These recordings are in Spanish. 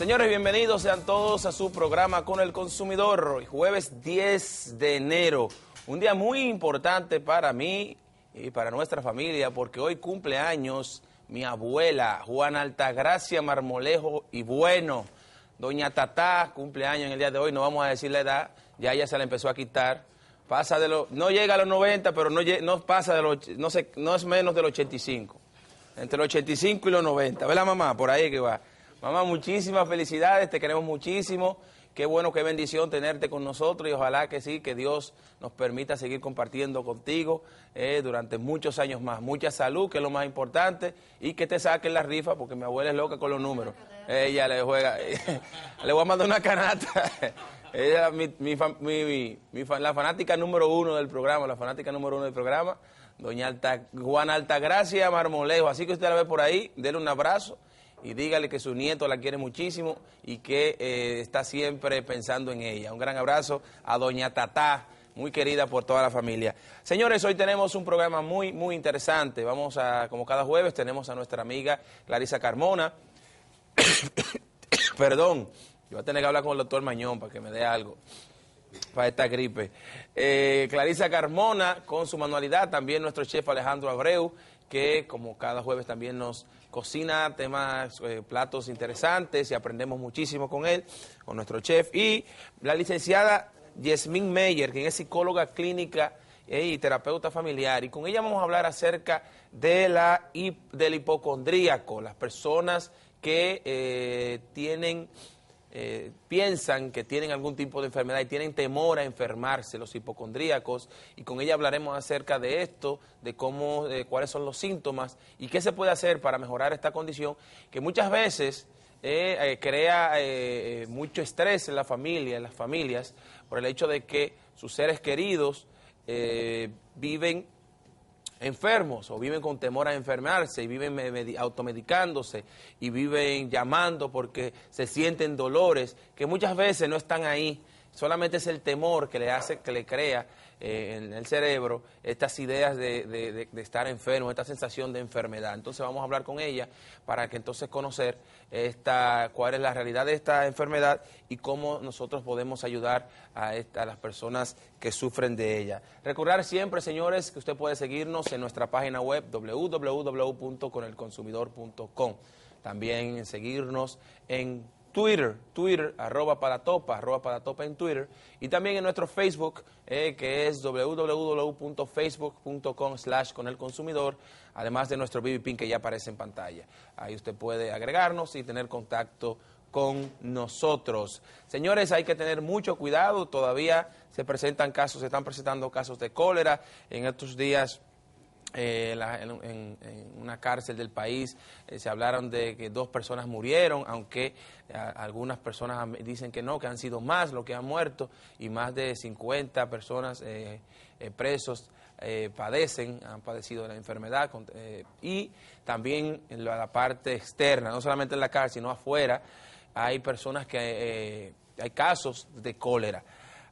Señores, bienvenidos sean todos a su programa con el consumidor. jueves 10 de enero, un día muy importante para mí y para nuestra familia porque hoy cumple años mi abuela Juana Altagracia Marmolejo y Bueno. Doña Tatá cumple años en el día de hoy, no vamos a decir la edad, ya ella se la empezó a quitar. Pasa de lo no llega a los 90, pero no, no pasa de los, no, sé no es menos del 85. Entre los 85 y los 90, la mamá? Por ahí que va. Mamá, muchísimas felicidades, te queremos muchísimo. Qué bueno, qué bendición tenerte con nosotros y ojalá que sí, que Dios nos permita seguir compartiendo contigo eh, durante muchos años más. Mucha salud, que es lo más importante, y que te saquen la rifa, porque mi abuela es loca con los números. Ella le juega, le voy a mandar una canasta. Ella, mi, la fanática número uno del programa, la fanática número uno del programa, doña Alta, Altagracia Marmolejo. Así que usted la ve por ahí, denle un abrazo y dígale que su nieto la quiere muchísimo y que eh, está siempre pensando en ella. Un gran abrazo a doña Tatá, muy querida por toda la familia. Señores, hoy tenemos un programa muy, muy interesante. Vamos a, como cada jueves, tenemos a nuestra amiga Clarisa Carmona. Perdón, yo voy a tener que hablar con el doctor Mañón para que me dé algo para esta gripe. Eh, Clarisa Carmona con su manualidad, también nuestro chef Alejandro Abreu, que como cada jueves también nos cocina temas, eh, platos interesantes y aprendemos muchísimo con él, con nuestro chef. Y la licenciada Yasmin Meyer, quien es psicóloga clínica eh, y terapeuta familiar. Y con ella vamos a hablar acerca de la, del hipocondríaco, las personas que eh, tienen eh, piensan que tienen algún tipo de enfermedad y tienen temor a enfermarse, los hipocondríacos, y con ella hablaremos acerca de esto, de cómo, cuáles son los síntomas y qué se puede hacer para mejorar esta condición, que muchas veces eh, eh, crea mucho estrés en la familia, en las familias, por el hecho de que sus seres queridos viven enfermos o viven con temor a enfermarse y viven automedicándose y viven llamando porque se sienten dolores que muchas veces no están ahí Solamente es el temor que le hace, que le crea eh, en el cerebro estas ideas de, estar enfermo, esta sensación de enfermedad. Entonces vamos a hablar con ella para que entonces conocer esta, cuál es la realidad de esta enfermedad y cómo nosotros podemos ayudar a, a las personas que sufren de ella. Recordar siempre, señores, que usted puede seguirnos en nuestra página web www.conelconsumidor.com. También seguirnos en Twitter, Twitter, arroba para topa, arroba para topa en Twitter. Y también en nuestro Facebook, eh, que es www.facebook.com slash con el consumidor, además de nuestro BB que ya aparece en pantalla. Ahí usted puede agregarnos y tener contacto con nosotros. Señores, hay que tener mucho cuidado, todavía se presentan casos, se están presentando casos de cólera en estos días eh, en, una cárcel del país eh, se hablaron de que dos personas murieron, aunque eh, algunas personas dicen que no, que han sido más los que han muerto y más de 50 personas presos padecen, han padecido de la enfermedad y también en la, la, parte externa, no solamente en la cárcel, sino afuera, hay personas que hay casos de cólera.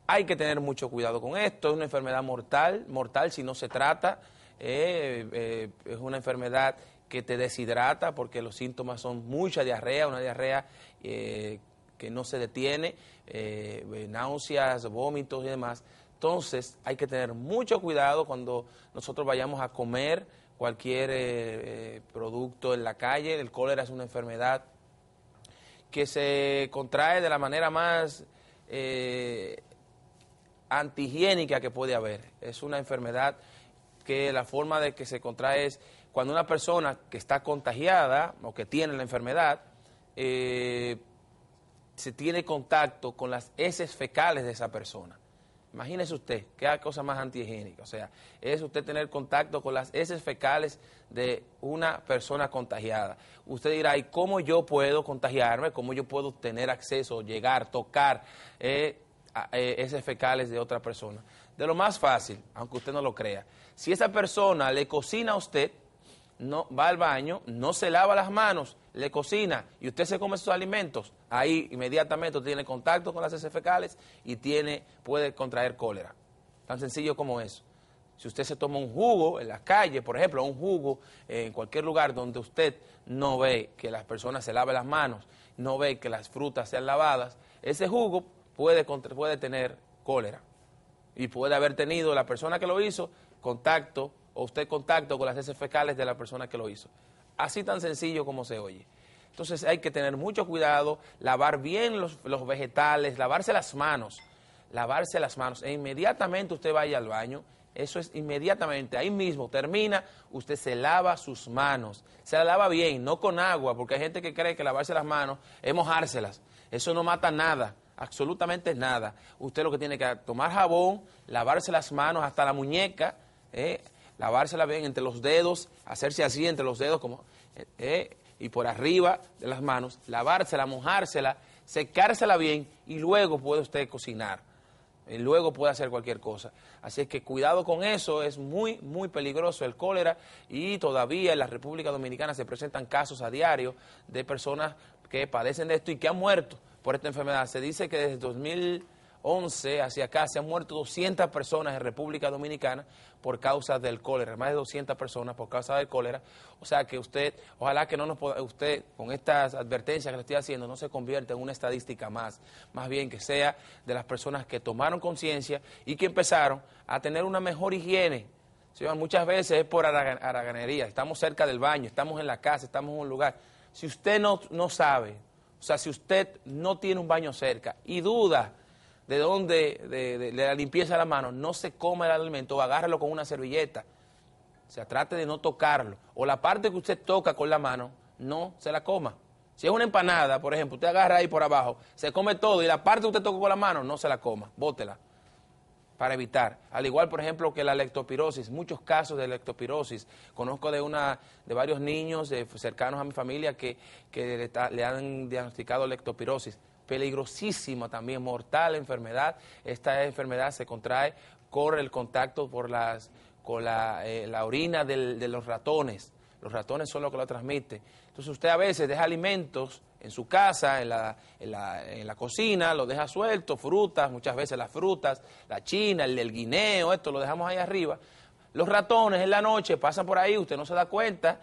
Hay que tener mucho cuidado con esto, es una enfermedad mortal, mortal si no se trata eh, eh, es una enfermedad que te deshidrata porque los síntomas son mucha diarrea, una diarrea eh, que no se detiene, náuseas, vómitos y demás. Entonces hay que tener mucho cuidado cuando nosotros vayamos a comer cualquier producto en la calle. El cólera es una enfermedad que se contrae de la manera más antihigiénica que puede haber. Es una enfermedad que la forma de que se contrae es cuando una persona que está contagiada o que tiene la enfermedad eh, se tiene contacto con las heces fecales de esa persona. Imagínese usted, qué cosa más antihigiénica. O sea, es usted tener contacto con las heces fecales de una persona contagiada. Usted dirá, ¿y cómo yo puedo contagiarme? ¿Cómo yo puedo tener acceso, llegar, tocar eh, eh, heces fecales de otra persona? de lo más fácil, aunque usted no lo crea. Si esa persona le cocina a usted, no va al baño, no se lava las manos, le cocina y usted se come sus alimentos, ahí inmediatamente tiene contacto con las heces fecales y tiene, puede contraer cólera. Tan sencillo como eso. Si usted se toma un jugo en la calle, por ejemplo, un jugo en cualquier lugar donde usted no ve que las personas se laven las manos, no ve que las frutas sean lavadas, ese jugo puede, puede tener cólera y puede haber tenido la persona que lo hizo contacto o usted contacto con las heces fecales de la persona que lo hizo. Así tan sencillo como se oye. Entonces hay que tener mucho cuidado, lavar bien los, vegetales, lavarse las manos, lavarse las manos. E inmediatamente usted vaya al baño, eso es inmediatamente, ahí mismo termina, usted se lava sus manos. Se la lava bien, no con agua, porque hay gente que cree que lavarse las manos es mojárselas. Eso no mata nada absolutamente nada. Usted lo que tiene que tomar jabón, lavarse las manos hasta la muñeca, eh, lavársela bien entre los dedos, hacerse así entre los dedos como eh, eh, y por arriba de las manos, lavársela, mojársela, secársela bien y luego puede usted cocinar. Y luego puede hacer cualquier cosa. Así es que cuidado con eso, es muy, muy peligroso el cólera y todavía en la República Dominicana se presentan casos a diario de personas que padecen de esto y que han muerto por esta enfermedad. Se dice que desde 2011 hacia acá se han muerto 200 personas en República Dominicana por causa del cólera, más de 200 personas por causa del cólera. O sea que usted, ojalá que no nos usted con estas advertencias que le estoy haciendo no se convierta en una estadística más, más bien que sea de las personas que tomaron conciencia y que empezaron a tener una mejor higiene muchas veces es por haraganería. Estamos cerca del baño, estamos en la casa, estamos en un lugar. Si usted no, no sabe, o sea, si usted no tiene un baño cerca y duda de dónde, de, la limpieza de la mano, no se coma el alimento o agárralo con una servilleta. O sea, trate de no tocarlo. O la parte que usted toca con la mano, no se la coma. Si es una empanada, por ejemplo, usted agarra ahí por abajo, se come todo y la parte que usted toca con la mano, no se la coma, bótela para evitar. Al igual, por ejemplo, que la lectopirosis, muchos casos de lectopirosis. Conozco de una de varios niños cercanos a mi familia que, le, han diagnosticado lectopirosis. Peligrosísima también, mortal enfermedad. Esta enfermedad se contrae corre el contacto por las, con la, eh, la orina de los ratones. Los ratones son los que lo transmiten. Entonces usted a veces deja alimentos en su casa, en la, en la, en la cocina, lo deja suelto, frutas, muchas veces las frutas, la china, el del guineo, esto lo dejamos ahí arriba. Los ratones en la noche pasan por ahí, usted no se da cuenta,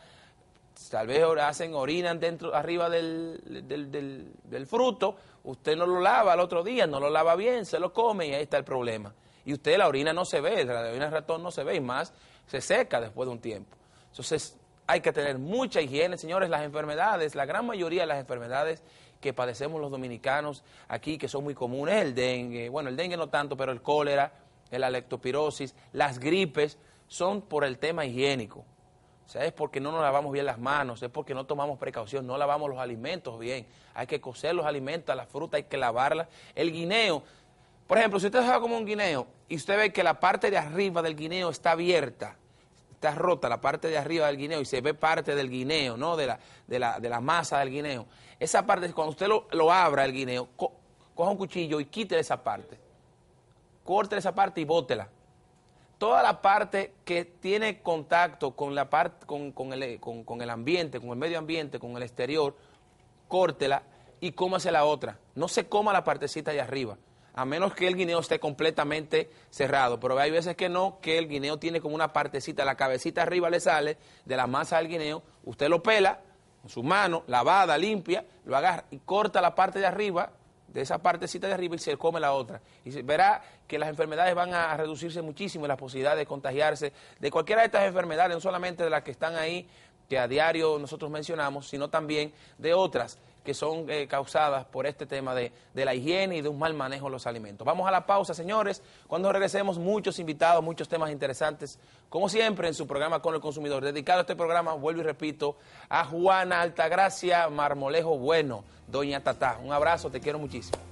tal vez hacen, orinan dentro, arriba del, fruto, usted no lo lava al otro día, no lo lava bien, se lo come y ahí está el problema. Y usted la orina no se ve, la orina del ratón no se ve y más se seca después de un tiempo. Entonces, hay que tener mucha higiene, señores, las enfermedades, la gran mayoría de las enfermedades que padecemos los dominicanos aquí, que son muy comunes, el dengue, bueno, el dengue no tanto, pero el cólera, la alectopirosis, las gripes, son por el tema higiénico. O sea, es porque no nos lavamos bien las manos, es porque no tomamos precaución, no lavamos los alimentos bien. Hay que cocer los alimentos, la fruta hay que lavarla. El guineo, por ejemplo, si usted se va como un guineo y usted ve que la parte de arriba del guineo está abierta, rota la parte de arriba del guineo y se ve parte del guineo, ¿no? De la, de la, de la masa del guineo. Esa parte, cuando usted lo, abra el guineo, coja un cuchillo y quite esa parte. Corte esa parte y bótela. Toda la parte que tiene contacto con, la parte, con, el, con, con el ambiente, con el medio ambiente, con el exterior, córtela y cómase la otra. No se coma la partecita de arriba a menos que el guineo esté completamente cerrado. Pero hay veces que no, que el guineo tiene como una partecita, la cabecita arriba le sale de la masa del guineo, usted lo pela con su mano, lavada, limpia, lo agarra y corta la parte de arriba, de esa partecita de arriba y se come la otra. Y verá que las enfermedades van a reducirse muchísimo y las posibilidades de contagiarse de cualquiera de estas enfermedades, no solamente de las que están ahí que a diario nosotros mencionamos, sino también de otras que son eh, causadas por este tema de, de, la higiene y de un mal manejo de los alimentos. Vamos a la pausa, señores. Cuando regresemos, muchos invitados, muchos temas interesantes, como siempre en su programa con el consumidor. Dedicado a este programa, vuelvo y repito, a Juana Altagracia Marmolejo Bueno, Doña Tatá. Un abrazo, te quiero muchísimo.